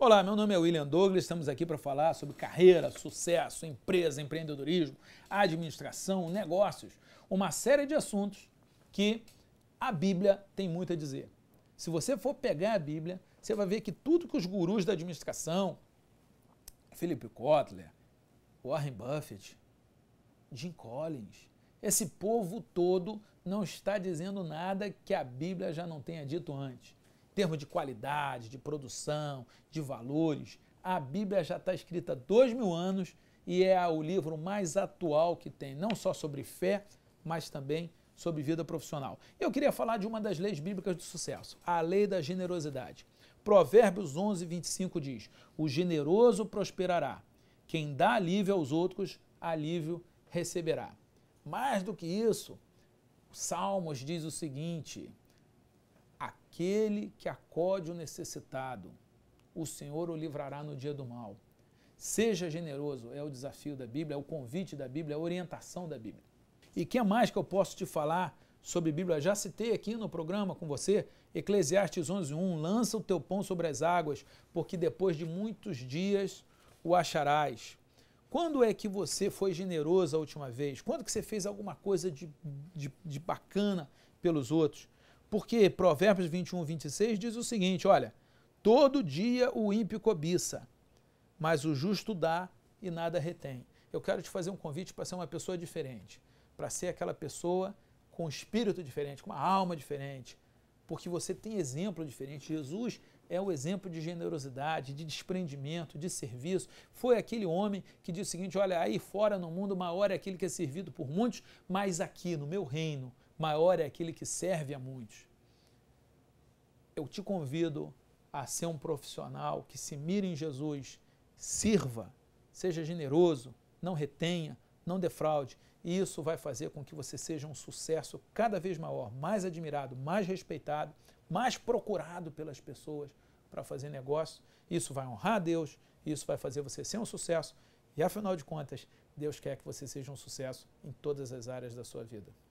Olá, meu nome é William Douglas, estamos aqui para falar sobre carreira, sucesso, empresa, empreendedorismo, administração, negócios, uma série de assuntos que a Bíblia tem muito a dizer. Se você for pegar a Bíblia, você vai ver que tudo que os gurus da administração, Philip Kotler, Warren Buffett, Jim Collins, esse povo todo não está dizendo nada que a Bíblia já não tenha dito antes termo de qualidade, de produção, de valores. A Bíblia já está escrita há dois mil anos e é o livro mais atual que tem, não só sobre fé, mas também sobre vida profissional. Eu queria falar de uma das leis bíblicas do sucesso, a lei da generosidade. Provérbios 11, 25 diz: O generoso prosperará, quem dá alívio aos outros, alívio receberá. Mais do que isso, Salmos diz o seguinte: aquele que acode o necessitado, o Senhor o livrará no dia do mal. Seja generoso, é o desafio da Bíblia, é o convite da Bíblia, é a orientação da Bíblia. E que mais que eu posso te falar sobre Bíblia? Já citei aqui no programa com você, Eclesiastes 11:1, lança o teu pão sobre as águas, porque depois de muitos dias o acharás. Quando é que você foi generoso a última vez? Quando que você fez alguma coisa de, de, de bacana pelos outros? Porque Provérbios 21, 26 diz o seguinte: olha, todo dia o ímpio cobiça, mas o justo dá e nada retém. Eu quero te fazer um convite para ser uma pessoa diferente, para ser aquela pessoa com um espírito diferente, com uma alma diferente, porque você tem exemplo diferente. Jesus é o exemplo de generosidade, de desprendimento, de serviço. Foi aquele homem que disse o seguinte: olha, aí fora no mundo, maior é aquele que é servido por muitos, mas aqui no meu reino, maior é aquele que serve a muitos. Eu te convido a ser um profissional que se mire em Jesus, sirva, seja generoso, não retenha, não defraude. E isso vai fazer com que você seja um sucesso cada vez maior, mais admirado, mais respeitado, mais procurado pelas pessoas para fazer negócio. Isso vai honrar a Deus, isso vai fazer você ser um sucesso. E afinal de contas, Deus quer que você seja um sucesso em todas as áreas da sua vida.